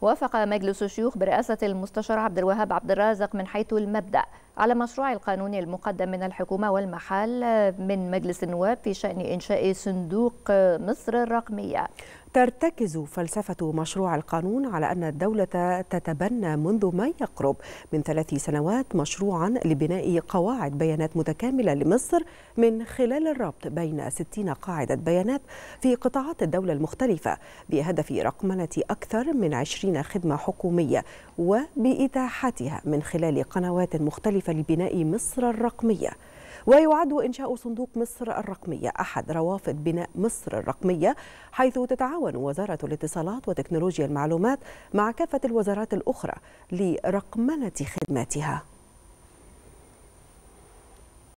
وافق مجلس الشيوخ برئاسة المستشار عبد الوهاب عبد الرازق من حيث المبدأ على مشروع القانون المقدم من الحكومة والمحال من مجلس النواب في شأن إنشاء صندوق مصر الرقمية ترتكز فلسفة مشروع القانون على أن الدولة تتبنى منذ ما يقرب من ثلاث سنوات مشروعا لبناء قواعد بيانات متكاملة لمصر من خلال الربط بين 60 قاعدة بيانات في قطاعات الدولة المختلفة بهدف رقمنة أكثر من 20 خدمة حكومية وبإتاحتها من خلال قنوات مختلفة لبناء مصر الرقمية ويعد إنشاء صندوق مصر الرقمية أحد روافد بناء مصر الرقمية حيث تتعاون وزارة الاتصالات وتكنولوجيا المعلومات مع كافة الوزارات الأخرى لرقمنة خدماتها